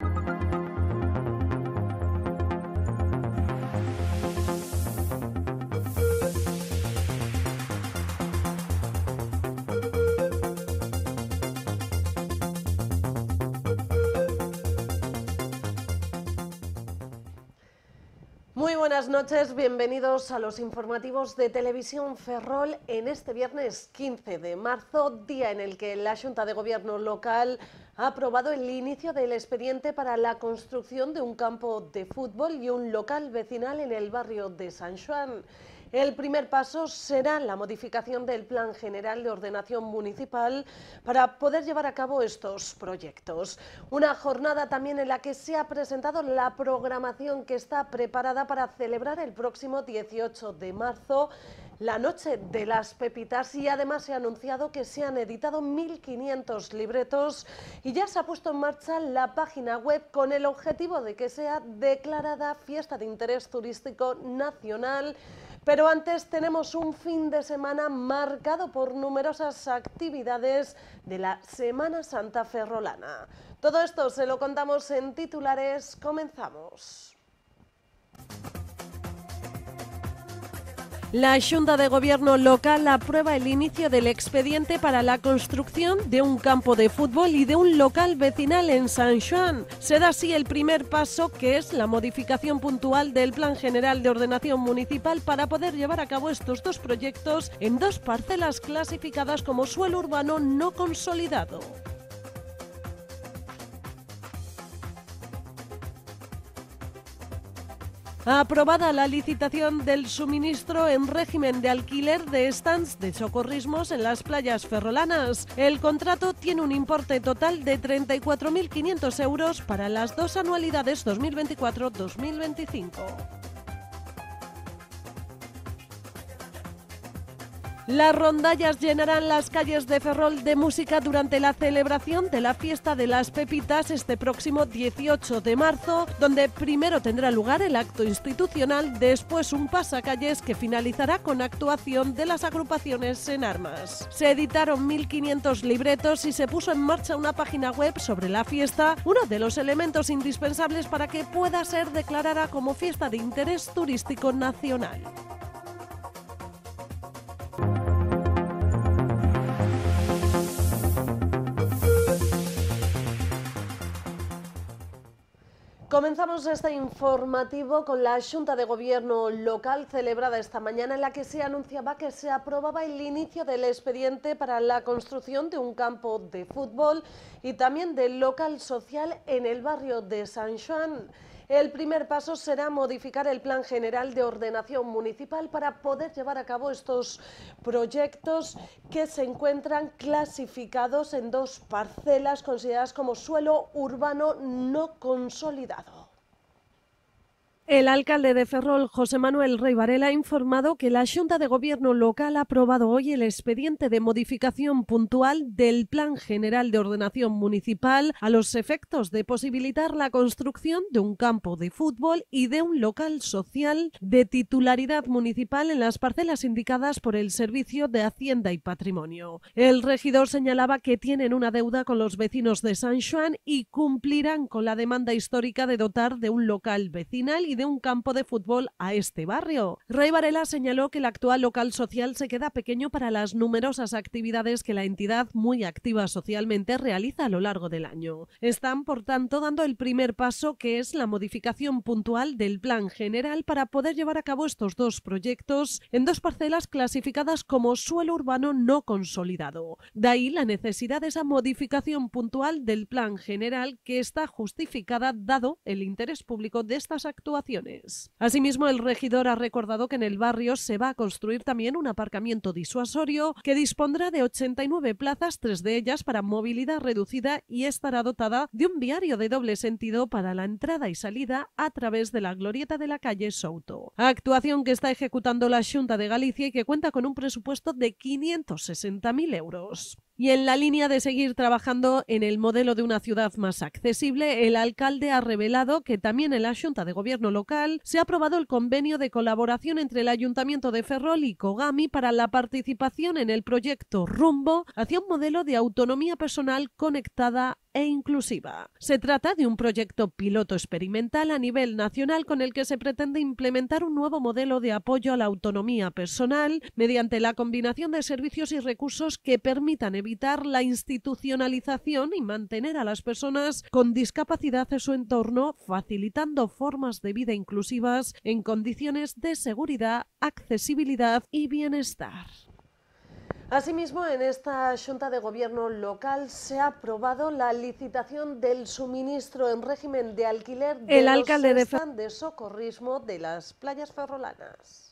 Thank you Muy buenas noches, bienvenidos a los informativos de Televisión Ferrol en este viernes 15 de marzo, día en el que la Junta de Gobierno local ha aprobado el inicio del expediente para la construcción de un campo de fútbol y un local vecinal en el barrio de San Juan. El primer paso será la modificación del Plan General de Ordenación Municipal para poder llevar a cabo estos proyectos. Una jornada también en la que se ha presentado la programación que está preparada para celebrar el próximo 18 de marzo la noche de las pepitas y además se ha anunciado que se han editado 1.500 libretos y ya se ha puesto en marcha la página web con el objetivo de que sea declarada fiesta de interés turístico nacional pero antes tenemos un fin de semana marcado por numerosas actividades de la Semana Santa Ferrolana. Todo esto se lo contamos en titulares. Comenzamos. La Junta de Gobierno local aprueba el inicio del expediente para la construcción de un campo de fútbol y de un local vecinal en San Juan. Se da así el primer paso, que es la modificación puntual del Plan General de Ordenación Municipal para poder llevar a cabo estos dos proyectos en dos parcelas clasificadas como suelo urbano no consolidado. Aprobada la licitación del suministro en régimen de alquiler de stands de socorrismos en las playas ferrolanas. El contrato tiene un importe total de 34.500 euros para las dos anualidades 2024-2025. Las rondallas llenarán las calles de Ferrol de música durante la celebración de la fiesta de las Pepitas este próximo 18 de marzo, donde primero tendrá lugar el acto institucional, después un pasacalles que finalizará con actuación de las agrupaciones en armas. Se editaron 1.500 libretos y se puso en marcha una página web sobre la fiesta, uno de los elementos indispensables para que pueda ser declarada como fiesta de interés turístico nacional. Comenzamos este informativo con la Junta de Gobierno local celebrada esta mañana en la que se anunciaba que se aprobaba el inicio del expediente para la construcción de un campo de fútbol y también del local social en el barrio de San Juan. El primer paso será modificar el Plan General de Ordenación Municipal para poder llevar a cabo estos proyectos que se encuentran clasificados en dos parcelas consideradas como suelo urbano no consolidado. El alcalde de Ferrol, José Manuel Rey Varela, ha informado que la Junta de Gobierno local ha aprobado hoy el expediente de modificación puntual del Plan General de Ordenación Municipal a los efectos de posibilitar la construcción de un campo de fútbol y de un local social de titularidad municipal en las parcelas indicadas por el Servicio de Hacienda y Patrimonio. El regidor señalaba que tienen una deuda con los vecinos de San Juan y cumplirán con la demanda histórica de dotar de un local vecinal y de un campo de fútbol a este barrio. ...Rey Varela señaló que el actual local social se queda pequeño para las numerosas actividades que la entidad, muy activa socialmente, realiza a lo largo del año. Están, por tanto, dando el primer paso, que es la modificación puntual del plan general para poder llevar a cabo estos dos proyectos en dos parcelas clasificadas como suelo urbano no consolidado. De ahí la necesidad de esa modificación puntual del plan general que está justificada dado el interés público de estas actuaciones Asimismo, el regidor ha recordado que en el barrio se va a construir también un aparcamiento disuasorio que dispondrá de 89 plazas, tres de ellas para movilidad reducida y estará dotada de un viario de doble sentido para la entrada y salida a través de la glorieta de la calle Souto. Actuación que está ejecutando la Junta de Galicia y que cuenta con un presupuesto de 560.000 euros. Y en la línea de seguir trabajando en el modelo de una ciudad más accesible, el alcalde ha revelado que también en la Junta de Gobierno local se ha aprobado el convenio de colaboración entre el Ayuntamiento de Ferrol y Kogami para la participación en el proyecto Rumbo hacia un modelo de autonomía personal conectada e inclusiva. Se trata de un proyecto piloto experimental a nivel nacional con el que se pretende implementar un nuevo modelo de apoyo a la autonomía personal mediante la combinación de servicios y recursos que permitan evitar la institucionalización y mantener a las personas con discapacidad en su entorno, facilitando formas de vida inclusivas en condiciones de seguridad, accesibilidad y bienestar. Asimismo, en esta Junta de Gobierno local se ha aprobado la licitación del suministro en régimen de alquiler de los de socorrismo de las playas ferrolanas.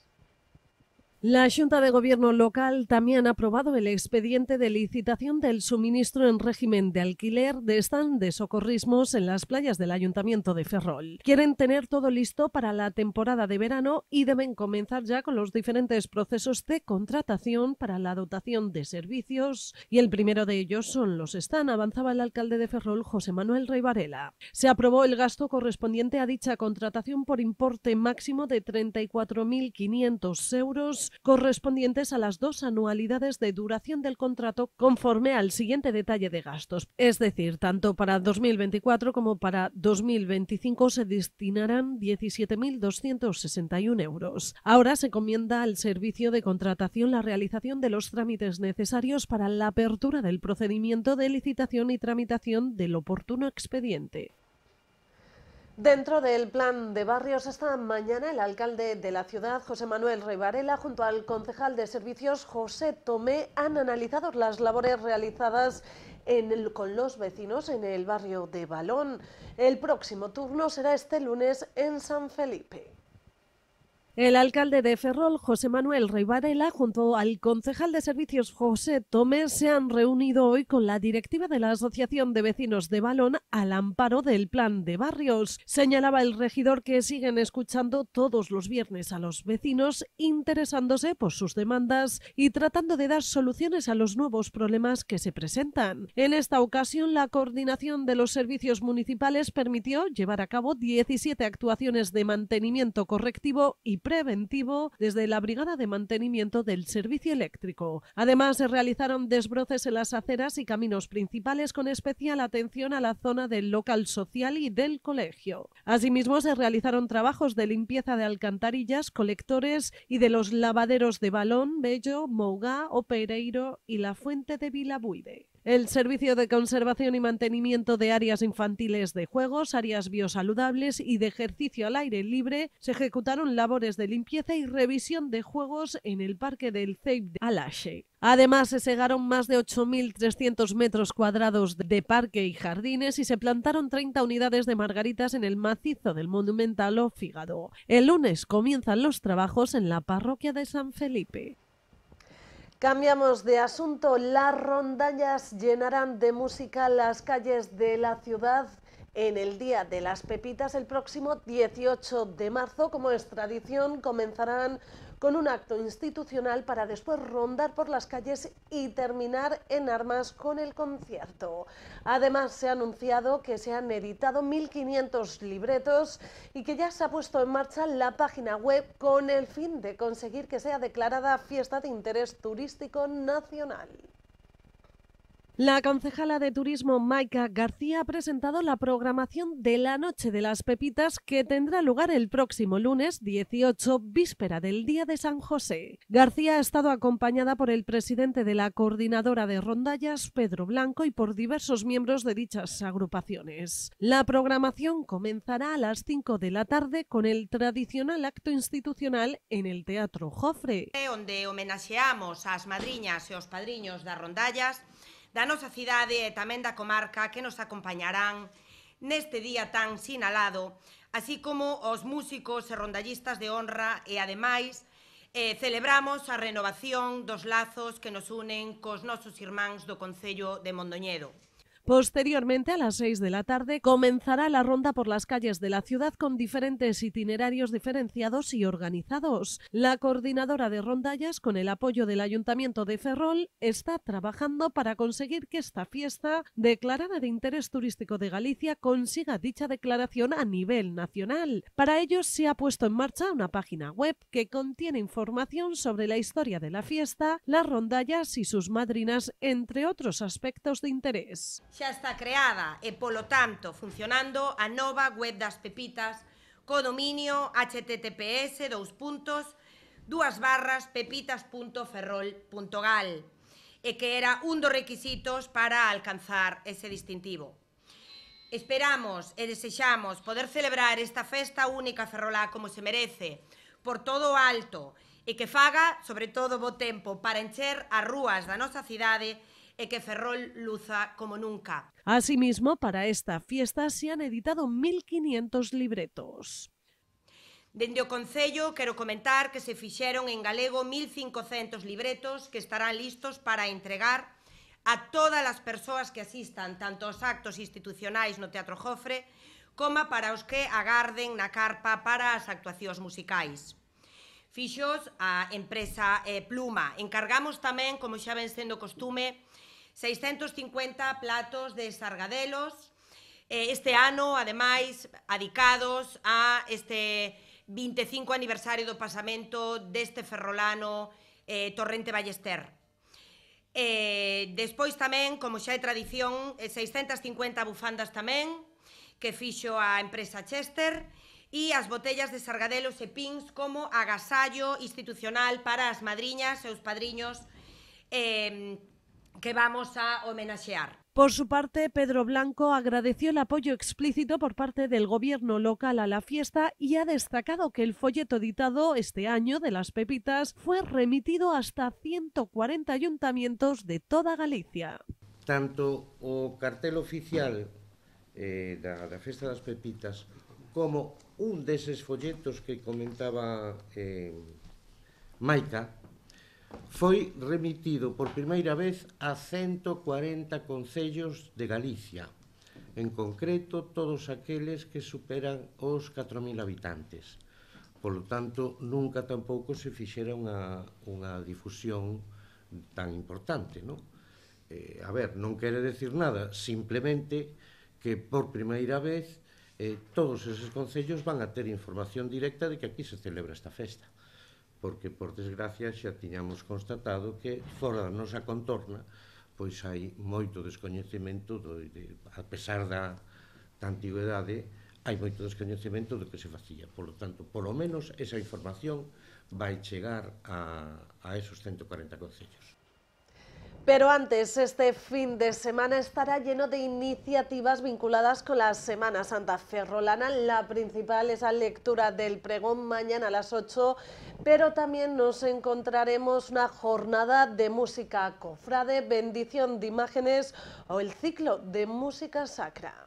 La Junta de Gobierno local también ha aprobado el expediente de licitación del suministro en régimen de alquiler de stand de socorrismos en las playas del Ayuntamiento de Ferrol. Quieren tener todo listo para la temporada de verano y deben comenzar ya con los diferentes procesos de contratación para la dotación de servicios y el primero de ellos son los stand, avanzaba el alcalde de Ferrol, José Manuel Rey Varela. Se aprobó el gasto correspondiente a dicha contratación por importe máximo de 34.500 euros correspondientes a las dos anualidades de duración del contrato conforme al siguiente detalle de gastos. Es decir, tanto para 2024 como para 2025 se destinarán 17.261 euros. Ahora se encomienda al servicio de contratación la realización de los trámites necesarios para la apertura del procedimiento de licitación y tramitación del oportuno expediente. Dentro del plan de barrios, esta mañana el alcalde de la ciudad, José Manuel Rivarela, junto al concejal de servicios, José Tomé, han analizado las labores realizadas con los vecinos en el barrio de Balón. El próximo turno será este lunes en San Felipe. El alcalde de Ferrol, José Manuel Rey junto al concejal de servicios José Tomé, se han reunido hoy con la directiva de la Asociación de Vecinos de Balón al amparo del plan de barrios. Señalaba el regidor que siguen escuchando todos los viernes a los vecinos, interesándose por sus demandas y tratando de dar soluciones a los nuevos problemas que se presentan. En esta ocasión, la coordinación de los servicios municipales permitió llevar a cabo 17 actuaciones de mantenimiento correctivo y preventivo desde la Brigada de Mantenimiento del Servicio Eléctrico. Además, se realizaron desbroces en las aceras y caminos principales con especial atención a la zona del local social y del colegio. Asimismo, se realizaron trabajos de limpieza de alcantarillas, colectores y de los lavaderos de Balón, Bello, Mouga, Opereiro y la Fuente de Vilabuide. El Servicio de Conservación y Mantenimiento de Áreas Infantiles de Juegos, Áreas Biosaludables y de Ejercicio al Aire Libre se ejecutaron labores de limpieza y revisión de juegos en el Parque del Ceip de Además, se segaron más de 8.300 metros cuadrados de parque y jardines y se plantaron 30 unidades de margaritas en el macizo del Monumental Ofigado. El lunes comienzan los trabajos en la parroquia de San Felipe. Cambiamos de asunto. Las rondallas llenarán de música las calles de la ciudad en el Día de las Pepitas el próximo 18 de marzo. Como es tradición, comenzarán con un acto institucional para después rondar por las calles y terminar en armas con el concierto. Además, se ha anunciado que se han editado 1.500 libretos y que ya se ha puesto en marcha la página web con el fin de conseguir que sea declarada fiesta de interés turístico nacional. La concejala de turismo Maika García ha presentado la programación de la Noche de las Pepitas que tendrá lugar el próximo lunes 18, víspera del Día de San José. García ha estado acompañada por el presidente de la coordinadora de rondallas, Pedro Blanco, y por diversos miembros de dichas agrupaciones. La programación comenzará a las 5 de la tarde con el tradicional acto institucional en el Teatro Jofre. Donde homenajeamos a las madriñas y los padrinos de rondallas da nosa cidade e tamén da comarca que nos acompañarán neste día tan sinalado, así como os músicos e rondallistas de honra e, ademais, eh, celebramos a renovación dos lazos que nos unen cos nosos irmáns do Concello de Mondoñedo. Posteriormente, a las 6 de la tarde, comenzará la ronda por las calles de la ciudad con diferentes itinerarios diferenciados y organizados. La coordinadora de rondallas, con el apoyo del Ayuntamiento de Ferrol, está trabajando para conseguir que esta fiesta, declarada de interés turístico de Galicia, consiga dicha declaración a nivel nacional. Para ello, se ha puesto en marcha una página web que contiene información sobre la historia de la fiesta, las rondallas y sus madrinas, entre otros aspectos de interés. xa está creada e, polo tanto, funcionando a nova web das pepitas co dominio https dous puntos dúas barras pepitas.ferrol.gal e que era un dos requisitos para alcanzar ese distintivo. Esperamos e desexamos poder celebrar esta festa única ferrolá como se merece, por todo o alto, e que faga, sobre todo, bo tempo para encher as rúas da nosa cidade e e que Ferrol luza como nunca. Asimismo, para esta fiesta se han editado 1.500 libretos. Dende o Concello, quero comentar que se fixeron en galego 1.500 libretos que estarán listos para entregar a todas as persoas que asistan tanto aos actos institucionais no Teatro Jofre como para os que agarden na carpa para as actuacións musicais. Fixos a empresa eh, Pluma. Encargamos tamén, como xa ven sendo costume, 650 platos de sargadelos eh, este ano, ademais, adicados a este 25 aniversario do pasamento deste ferrolano eh, Torrente Ballester. Eh, despois tamén, como xa é tradición, 650 eh, bufandas tamén, que fixo a empresa Chester, e as botellas de sargadelos e pins como agasallo institucional para as madriñas e os padriños eh, que vamos a homenajear. Por su parte, Pedro Blanco agradeció el apoyo explícito por parte del gobierno local a la fiesta y ha destacado que el folleto editado este año de las pepitas fue remitido hasta 140 ayuntamientos de toda Galicia. Tanto o cartel oficial eh, de la fiesta de las Pepitas como un esos folletos que comentaba eh, Maica, foi remitido por primeira vez a 140 concellos de Galicia, en concreto todos aqueles que superan os 4.000 habitantes. Por lo tanto, nunca tampouco se fixera unha, unha difusión tan importante, non? Eh, a ver, non quere decir nada, simplemente que por primeira vez eh, todos eses concellos van a ter información directa de que aquí se celebra esta festa porque por desgracia xa tiñamos constatado que fora da nosa contorna pois hai moito descoñecemento do, de, a pesar da, da antigüedade hai moito descoñecemento do que se facía polo tanto, polo menos esa información vai chegar a, a esos 140 concellos Pero antes, este fin de semana estará lleno de iniciativas vinculadas con la Semana Santa Ferrolana. La principal es la lectura del pregón mañana a las 8, pero también nos encontraremos una jornada de música cofrade, bendición de imágenes o el ciclo de música sacra.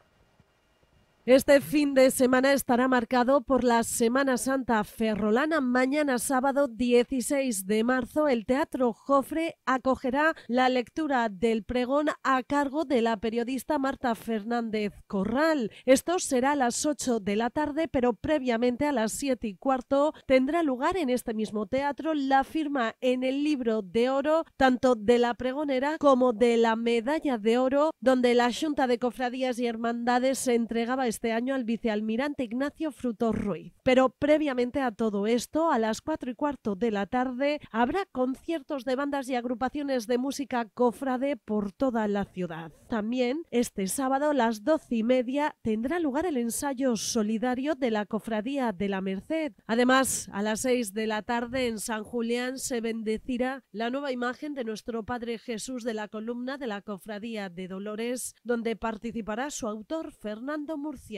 Este fin de semana estará marcado por la Semana Santa Ferrolana. Mañana sábado 16 de marzo el Teatro Jofre acogerá la lectura del pregón a cargo de la periodista Marta Fernández Corral. Esto será a las 8 de la tarde, pero previamente a las 7 y cuarto tendrá lugar en este mismo teatro la firma en el libro de oro tanto de la pregonera como de la medalla de oro donde la Junta de Cofradías y Hermandades se entregaba este este año al vicealmirante Ignacio Frutos Ruiz. Pero previamente a todo esto, a las 4 y cuarto de la tarde, habrá conciertos de bandas y agrupaciones de música cofrade por toda la ciudad. También este sábado a las 12 y media tendrá lugar el ensayo solidario de la Cofradía de la Merced. Además, a las 6 de la tarde en San Julián se bendecirá la nueva imagen de nuestro Padre Jesús de la columna de la Cofradía de Dolores, donde participará su autor Fernando Murcia.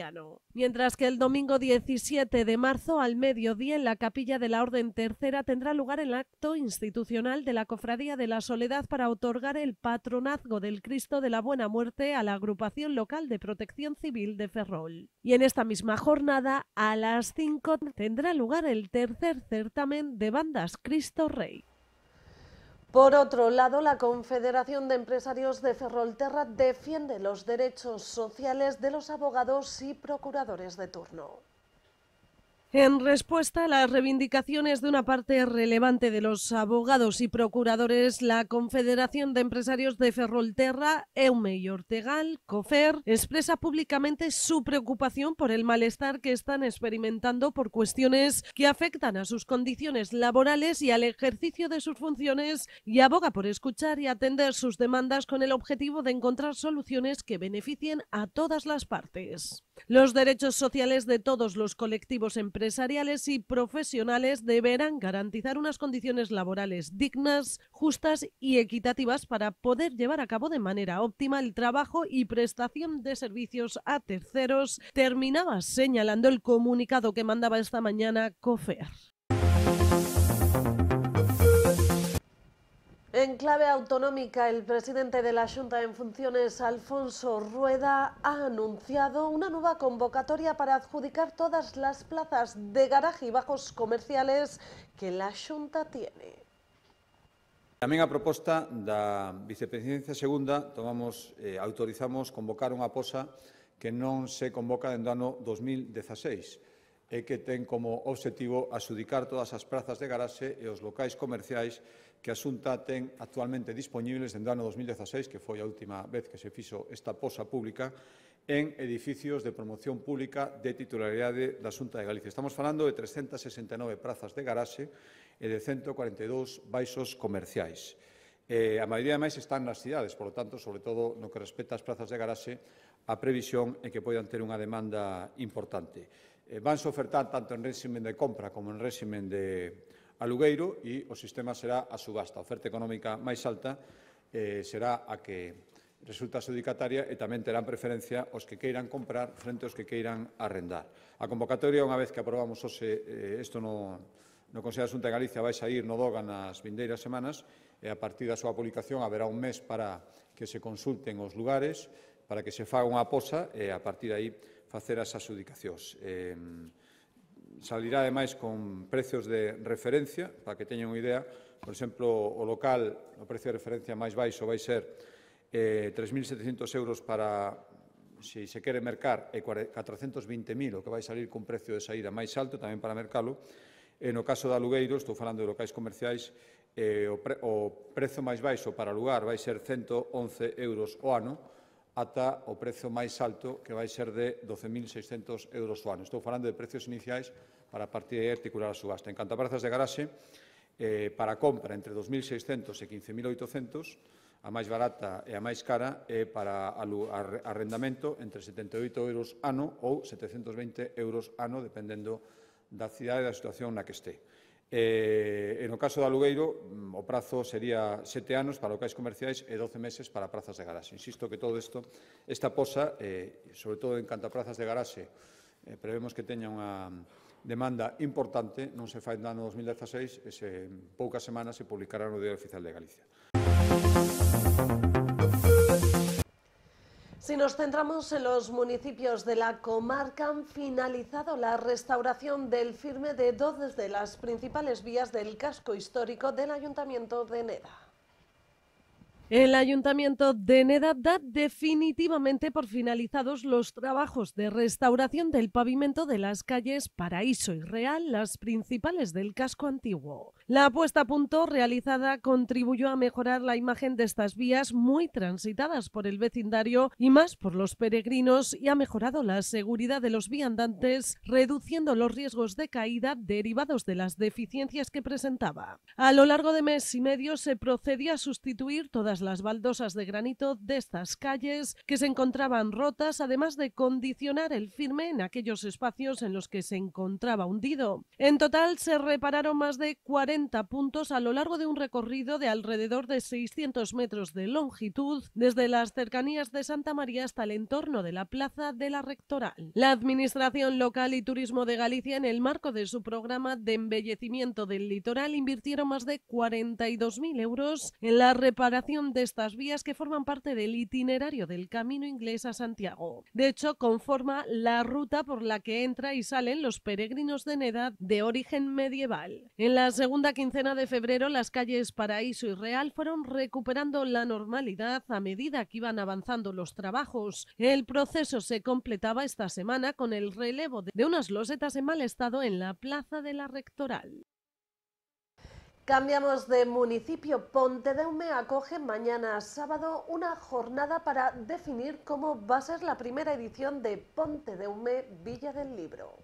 Mientras que el domingo 17 de marzo al mediodía en la capilla de la Orden Tercera tendrá lugar el acto institucional de la Cofradía de la Soledad para otorgar el patronazgo del Cristo de la Buena Muerte a la agrupación local de protección civil de Ferrol. Y en esta misma jornada, a las 5 tendrá lugar el tercer certamen de bandas Cristo Rey. Por otro lado, la Confederación de Empresarios de Ferrolterra defiende los derechos sociales de los abogados y procuradores de turno. En respuesta a las reivindicaciones de una parte relevante de los abogados y procuradores, la Confederación de Empresarios de Ferrolterra, Eume y Ortegal, COFER, expresa públicamente su preocupación por el malestar que están experimentando por cuestiones que afectan a sus condiciones laborales y al ejercicio de sus funciones y aboga por escuchar y atender sus demandas con el objetivo de encontrar soluciones que beneficien a todas las partes. Los derechos sociales de todos los colectivos empresariales y profesionales deberán garantizar unas condiciones laborales dignas, justas y equitativas para poder llevar a cabo de manera óptima el trabajo y prestación de servicios a terceros, terminaba señalando el comunicado que mandaba esta mañana COFER. En clave autonómica, el presidente de la Junta en funciones, Alfonso Rueda, ha anunciado una nueva convocatoria para adjudicar todas las plazas de garaje y bajos comerciales que la Junta tiene. Tamén a proposta da Vicepresidencia Segunda tomamos, eh, autorizamos convocar unha posa que non se convoca en el ano 2016 e que ten como obxectivo adjudicar todas as plazas de garaxe e os locais comerciais que a Xunta ten actualmente disponibles dende o ano 2016, que foi a última vez que se fixo esta posa pública, en edificios de promoción pública de titularidade da Xunta de Galicia. Estamos falando de 369 prazas de garaxe e de 142 baixos comerciais. Eh, a maioría, máis, están nas cidades, por lo tanto, sobre todo no que respecta ás prazas de garaxe, a previsión é que poidan ter unha demanda importante. Eh, vanse ofertar tanto en régimen de compra como en régimen de, alugueiro e o sistema será a subasta. A oferta económica máis alta eh, será a que resulta adjudicataria e tamén terán preferencia os que queiran comprar frente aos que queiran arrendar. A convocatoria, unha vez que aprobamos hoxe eh, isto no, no Consello de Asunta de Galicia, vai sair no DOGA nas vindeiras semanas e a partir da súa publicación haberá un mes para que se consulten os lugares, para que se faga unha posa e a partir de aí facer as adjudicacións. Eh, salirá ademais con precios de referencia, para que teñan unha idea, por exemplo, o local, o precio de referencia máis baixo vai ser eh, 3.700 euros para se se quere mercar e 420.000 o que vai salir cun precio de saída máis alto tamén para mercalo. E no caso de alugueiro, estou falando de locais comerciais, eh, o, pre, o prezo máis baixo para alugar vai ser 111 euros o ano, ata o prezo máis alto, que vai ser de 12.600 euros o ano. Estou falando de precios iniciais para a partir de articular a subasta. En canto a prazas de garaxe, eh, para compra entre 2.600 e 15.800, a máis barata e a máis cara é para arrendamento entre 78 euros ano ou 720 euros ano, dependendo da cidade e da situación na que estea. Eh, en o caso de alugueiro, mm, o prazo sería sete anos para locais comerciais e doce meses para prazas de garaxe. Insisto que todo isto, esta posa, eh, sobre todo en canto a prazas de garaxe, eh, prevemos que teña unha demanda importante, non se fai no ano 2016, e se, en poucas semanas se publicará no Diario Oficial de Galicia. Música Si nos centramos en los municipios de la comarca, han finalizado la restauración del firme de dos de las principales vías del casco histórico del Ayuntamiento de Neda. El Ayuntamiento de Neda da definitivamente por finalizados los trabajos de restauración del pavimento de las calles Paraíso y Real, las principales del casco antiguo. La apuesta a punto realizada contribuyó a mejorar la imagen de estas vías muy transitadas por el vecindario y más por los peregrinos y ha mejorado la seguridad de los viandantes, reduciendo los riesgos de caída derivados de las deficiencias que presentaba. A lo largo de mes y medio se procedió a sustituir todas las baldosas de granito de estas calles que se encontraban rotas, además de condicionar el firme en aquellos espacios en los que se encontraba hundido. En total se repararon más de 40 puntos a lo largo de un recorrido de alrededor de 600 metros de longitud, desde las cercanías de Santa María hasta el entorno de la Plaza de la Rectoral. La Administración Local y Turismo de Galicia, en el marco de su programa de embellecimiento del litoral, invirtieron más de 42.000 euros en la reparación de estas vías que forman parte del itinerario del Camino Inglés a Santiago. De hecho, conforma la ruta por la que entra y salen los peregrinos de Neda de origen medieval. En la segunda segunda quincena de febrero, las calles Paraíso y Real fueron recuperando la normalidad a medida que iban avanzando los trabajos. El proceso se completaba esta semana con el relevo de unas losetas en mal estado en la plaza de la Rectoral. Cambiamos de municipio. Ponte Pontedeume acoge mañana sábado una jornada para definir cómo va a ser la primera edición de Ponte Pontedeume Villa del Libro.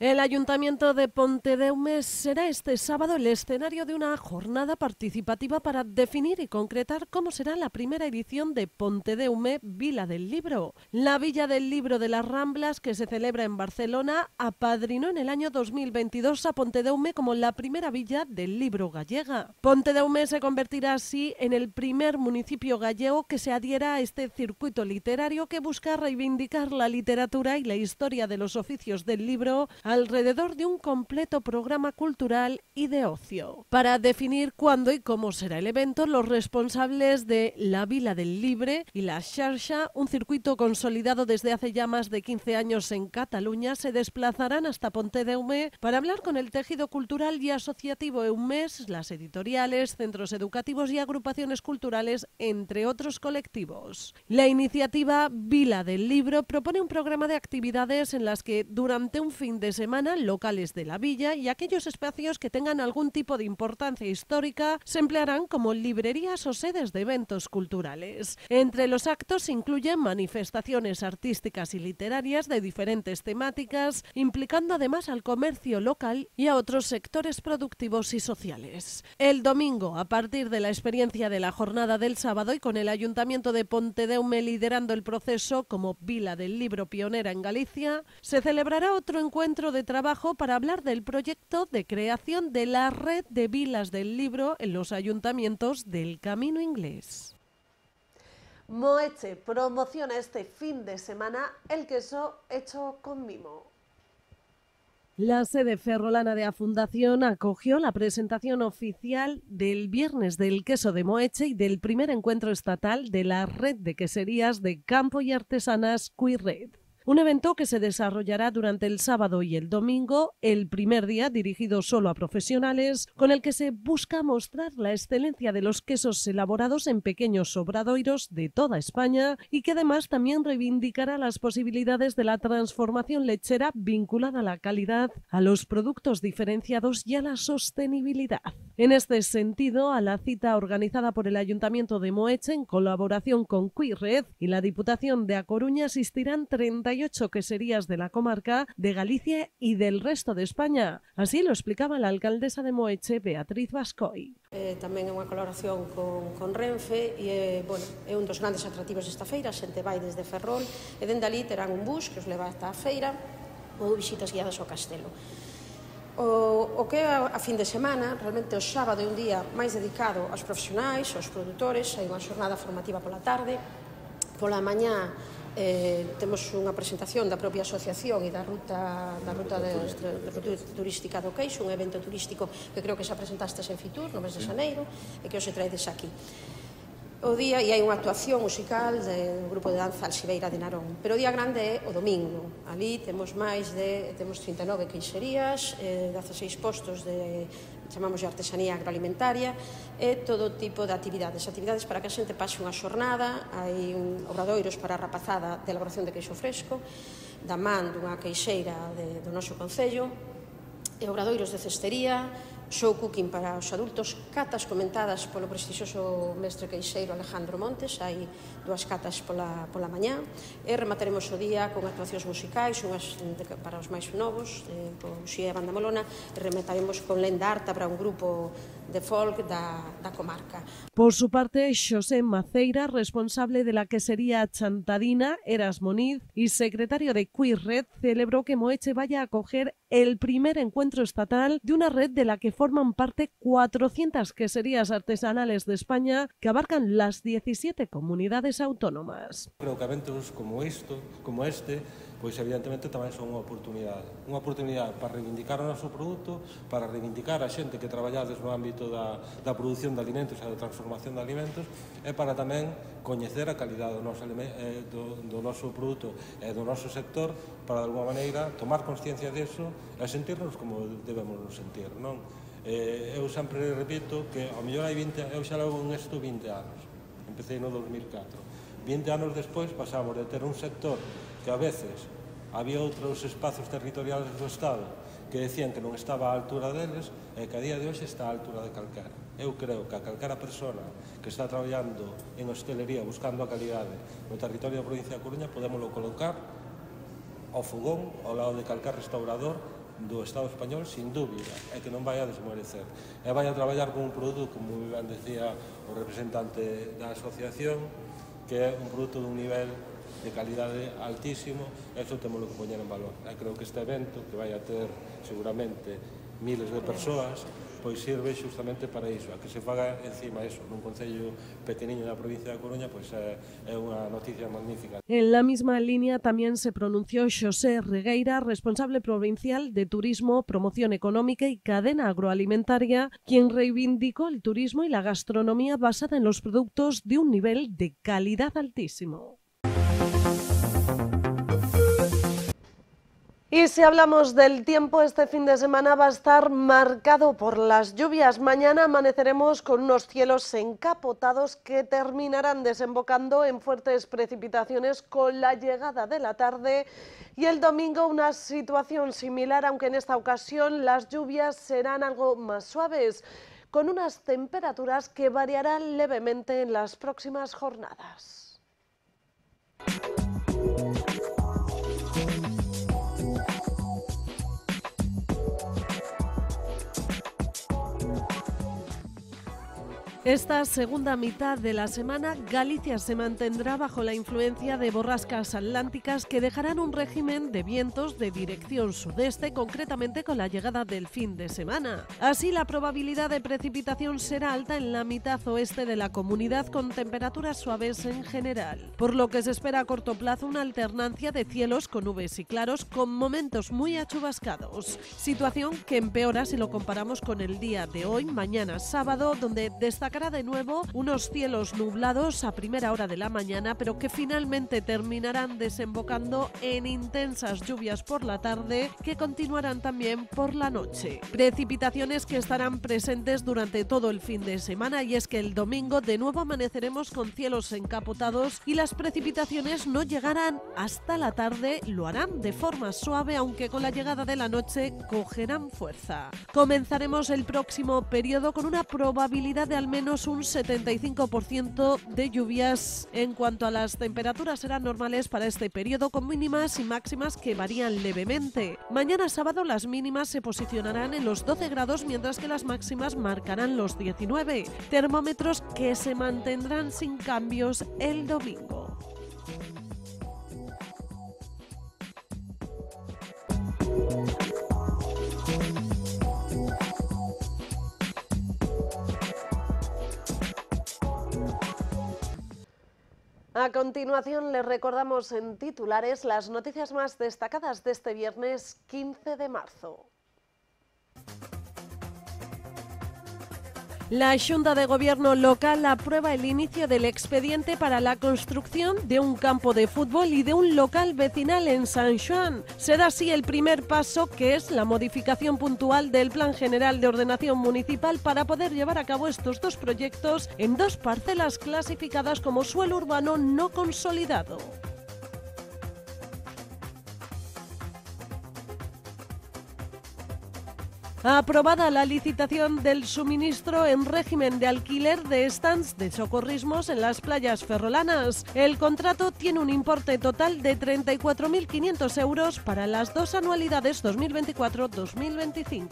El Ayuntamiento de Ponte Hume será este sábado el escenario de una jornada participativa para definir y concretar cómo será la primera edición de Ponte Hume, Vila del Libro. La Villa del Libro de las Ramblas, que se celebra en Barcelona, apadrinó en el año 2022 a Pontedeume como la primera villa del libro gallega. Ponte Hume se convertirá así en el primer municipio gallego que se adhiera a este circuito literario que busca reivindicar la literatura y la historia de los oficios del libro alrededor de un completo programa cultural y de ocio. Para definir cuándo y cómo será el evento, los responsables de la Vila del Libre y la Xarxa, un circuito consolidado desde hace ya más de 15 años en Cataluña, se desplazarán hasta de Pontedeume para hablar con el tejido cultural y asociativo EUMES, las editoriales, centros educativos y agrupaciones culturales, entre otros colectivos. La iniciativa Vila del Libro propone un programa de actividades en las que durante un fin de semana semana, locales de la villa y aquellos espacios que tengan algún tipo de importancia histórica se emplearán como librerías o sedes de eventos culturales. Entre los actos se incluyen manifestaciones artísticas y literarias de diferentes temáticas, implicando además al comercio local y a otros sectores productivos y sociales. El domingo, a partir de la experiencia de la jornada del sábado y con el Ayuntamiento de Pontedeume liderando el proceso como Vila del Libro Pionera en Galicia, se celebrará otro encuentro de Trabajo para hablar del proyecto de creación de la red de vilas del libro en los ayuntamientos del Camino Inglés. Moeche promociona este fin de semana el queso hecho con mimo. La sede ferrolana de la Fundación acogió la presentación oficial del viernes del queso de Moeche y del primer encuentro estatal de la red de queserías de campo y artesanas Cuirred. Un evento que se desarrollará durante el sábado y el domingo, el primer día dirigido solo a profesionales, con el que se busca mostrar la excelencia de los quesos elaborados en pequeños obradoiros de toda España y que además también reivindicará las posibilidades de la transformación lechera vinculada a la calidad, a los productos diferenciados y a la sostenibilidad. En este sentido, a la cita organizada por el Ayuntamiento de Moeche en colaboración con Cuirred y la Diputación de A Coruña asistirán 30 48 queserías de la comarca de Galicia y del resto de España. Así lo explicaba la alcaldesa de Moeche, Beatriz Vascoy. Eh, tamén é unha colaboración con, con Renfe e eh, bueno, é un dos grandes atractivos desta feira, a xente vai desde Ferrol e dende ali terán un bus que os leva ata a feira ou visitas guiadas ao castelo. O, o que é a, a fin de semana, realmente o sábado é un día máis dedicado aos profesionais, aos produtores, hai unha xornada formativa pola tarde, pola mañá Eh, temos unha presentación da propia asociación e da ruta da ruta de, de, de, turística do Queixo, un evento turístico que creo que xa presentastes en Fitur no mes de Xaneiro e que hoxe traedes aquí o día e hai unha actuación musical de, do grupo de danza Alxibeira de Narón. Pero o día grande é o domingo. Ali temos máis de temos 39 queixerías, eh, 16 postos de chamamos de artesanía agroalimentaria e todo tipo de actividades. Actividades para que a xente pase unha xornada, hai un, obradoiros para a rapazada de elaboración de queixo fresco, da man dunha queixeira de, do noso concello, e obradoiros de cestería, Show Cooking para os adultos, catas comentadas polo prestixoso mestre queixeiro Alejandro Montes, hai dúas catas pola, pola mañá, e remataremos o día con actuacións musicais, unhas de, para os máis novos, eh, con Xía e Banda Molona, e remataremos con Lenda Arta para un grupo folk comarca. Por su parte, José Maceira, responsable de la quesería Chantadina, erasmoniz y secretario de Queer celebró que Moeche vaya a acoger el primer encuentro estatal de una red de la que forman parte 400 queserías artesanales de España que abarcan las 17 comunidades autónomas. como este pois evidentemente tamén son unha oportunidade. Unha oportunidade para reivindicar o noso produto, para reivindicar a xente que traballades no ámbito da, da produción de alimentos e da transformación de alimentos e para tamén coñecer a calidade do noso, eh, do, do noso produto e do noso sector para, de alguma maneira, tomar consciencia deso e sentirnos como debemos nos sentir, non? Eh, eu sempre repito que ao mellor hai 20, eu xa levo en esto 20 anos. Empecé no 2004. 20 anos despois pasamos de ter un sector que a veces había outros espazos territoriales do Estado que decían que non estaba á altura deles e que a día de hoxe está á altura de calcar. Eu creo que a calcara persona que está traballando en hostelería buscando a calidade no territorio da provincia de Coruña podemoslo colocar ao fogón ao lado de calcar restaurador do Estado español sin dúbida e que non vai a desmerecer e vai a traballar con un produto como ben decía o representante da asociación que é un produto dun nivel de calidad altísimo eso tenemos que poner en valor. E creo que este evento, que vaya a tener seguramente miles de personas, pues sirve justamente para eso, a que se faga encima eso, nun concello pequeniño la provincia de Coruña, pues es una noticia magnífica. En la misma línea también se pronunció José Regueira, responsable provincial de Turismo, Promoción Económica y Cadena Agroalimentaria, quien reivindicó el turismo y la gastronomía basada en los productos de un nivel de calidad altísimo. Y si hablamos del tiempo, este fin de semana va a estar marcado por las lluvias. Mañana amaneceremos con unos cielos encapotados que terminarán desembocando en fuertes precipitaciones con la llegada de la tarde. Y el domingo una situación similar, aunque en esta ocasión las lluvias serán algo más suaves, con unas temperaturas que variarán levemente en las próximas jornadas. Esta segunda mitad de la semana, Galicia se mantendrá bajo la influencia de borrascas atlánticas que dejarán un régimen de vientos de dirección sudeste, concretamente con la llegada del fin de semana. Así, la probabilidad de precipitación será alta en la mitad oeste de la comunidad, con temperaturas suaves en general. Por lo que se espera a corto plazo una alternancia de cielos con nubes y claros, con momentos muy achubascados. Situación que empeora si lo comparamos con el día de hoy, mañana sábado, donde destaca de nuevo unos cielos nublados a primera hora de la mañana, pero que finalmente terminarán desembocando en intensas lluvias por la tarde que continuarán también por la noche. Precipitaciones que estarán presentes durante todo el fin de semana y es que el domingo de nuevo amaneceremos con cielos encapotados y las precipitaciones no llegarán hasta la tarde, lo harán de forma suave aunque con la llegada de la noche cogerán fuerza. Comenzaremos el próximo periodo con una probabilidad de al menos menos un 75% de lluvias. En cuanto a las temperaturas, serán normales para este periodo, con mínimas y máximas que varían levemente. Mañana sábado las mínimas se posicionarán en los 12 grados, mientras que las máximas marcarán los 19. Termómetros que se mantendrán sin cambios el domingo. A continuación les recordamos en titulares las noticias más destacadas de este viernes 15 de marzo. La Junta de Gobierno local aprueba el inicio del expediente para la construcción de un campo de fútbol y de un local vecinal en San Juan. Será así el primer paso, que es la modificación puntual del Plan General de Ordenación Municipal para poder llevar a cabo estos dos proyectos en dos parcelas clasificadas como suelo urbano no consolidado. Aprobada la licitación del suministro en régimen de alquiler de stands de socorrismos en las playas ferrolanas. El contrato tiene un importe total de 34.500 euros para las dos anualidades 2024-2025.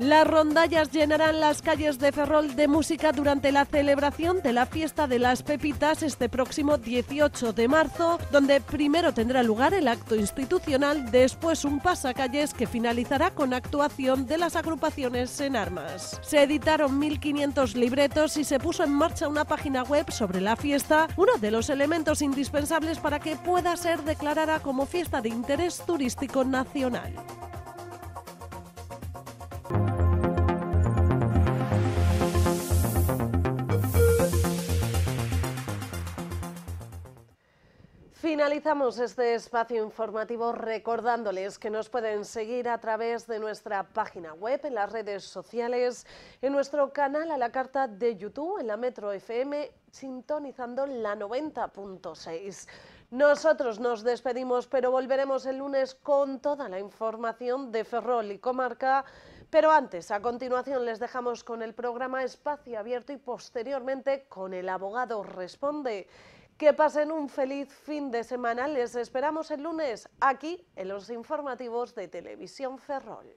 Las rondallas llenarán las calles de Ferrol de música durante la celebración de la fiesta de las Pepitas este próximo 18 de marzo, donde primero tendrá lugar el acto institucional, después un pasacalles que finalizará con actuación de las agrupaciones en armas. Se editaron 1.500 libretos y se puso en marcha una página web sobre la fiesta, uno de los elementos indispensables para que pueda ser declarada como fiesta de interés turístico nacional. Finalizamos este espacio informativo recordándoles que nos pueden seguir a través de nuestra página web, en las redes sociales, en nuestro canal a la carta de YouTube, en la Metro FM, sintonizando la 90.6. Nosotros nos despedimos, pero volveremos el lunes con toda la información de Ferrol y Comarca. Pero antes, a continuación, les dejamos con el programa Espacio Abierto y posteriormente con el abogado Responde. Que pasen un feliz fin de semana. Les esperamos el lunes aquí en los informativos de Televisión Ferrol.